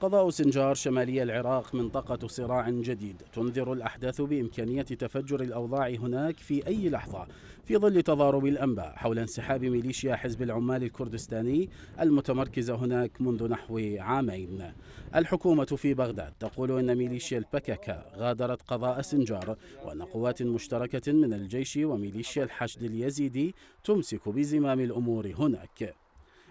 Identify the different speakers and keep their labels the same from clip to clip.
Speaker 1: قضاء سنجار شمالي العراق منطقة صراع جديد تنذر الأحداث بإمكانية تفجر الأوضاع هناك في أي لحظة في ظل تضارب الأنباء حول انسحاب ميليشيا حزب العمال الكردستاني المتمركزة هناك منذ نحو عامين الحكومة في بغداد تقول أن ميليشيا البككة غادرت قضاء سنجار وأن قوات مشتركة من الجيش وميليشيا الحشد اليزيدي تمسك بزمام الأمور هناك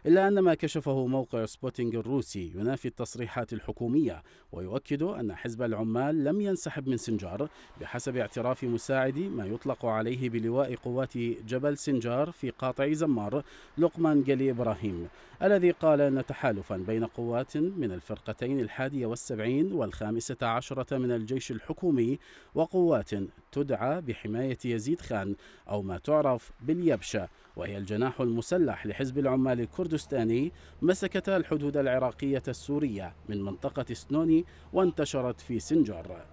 Speaker 1: إلا أن ما كشفه موقع سبوتينغ الروسي ينافي التصريحات الحكومية ويؤكد أن حزب العمال لم ينسحب من سنجار بحسب اعتراف مساعد ما يطلق عليه بلواء قوات جبل سنجار في قاطع زمار لقمان جلي إبراهيم الذي قال أن تحالفا بين قوات من الفرقتين الحادية والسبعين والخامسة عشرة من الجيش الحكومي وقوات تدعى بحماية يزيد خان أو ما تعرف باليبشة وهي الجناح المسلح لحزب العمال الكردي الكردستاني مسكتا الحدود العراقية السورية من منطقة سنوني وانتشرت في سنجر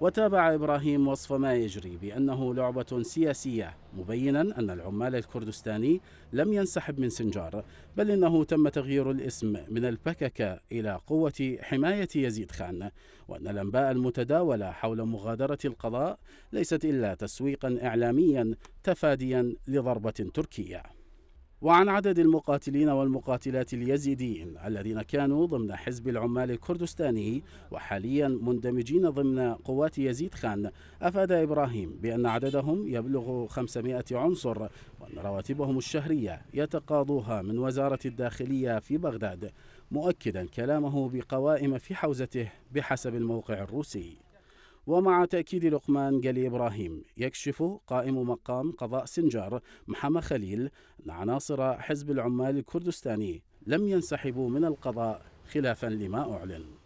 Speaker 1: وتابع إبراهيم وصف ما يجري بأنه لعبة سياسية مبينا أن العمال الكردستاني لم ينسحب من سنجار بل إنه تم تغيير الاسم من البككة إلى قوة حماية يزيد خان وأن الأنباء المتداولة حول مغادرة القضاء ليست إلا تسويقا إعلاميا تفاديا لضربة تركية وعن عدد المقاتلين والمقاتلات اليزيديين الذين كانوا ضمن حزب العمال الكردستاني وحاليا مندمجين ضمن قوات يزيد خان أفاد إبراهيم بأن عددهم يبلغ 500 عنصر وأن رواتبهم الشهرية يتقاضوها من وزارة الداخلية في بغداد مؤكدا كلامه بقوائم في حوزته بحسب الموقع الروسي ومع تأكيد لقمان قلي إبراهيم يكشف قائم مقام قضاء سنجار محمد خليل أن عناصر حزب العمال الكردستاني لم ينسحبوا من القضاء خلافا لما أعلن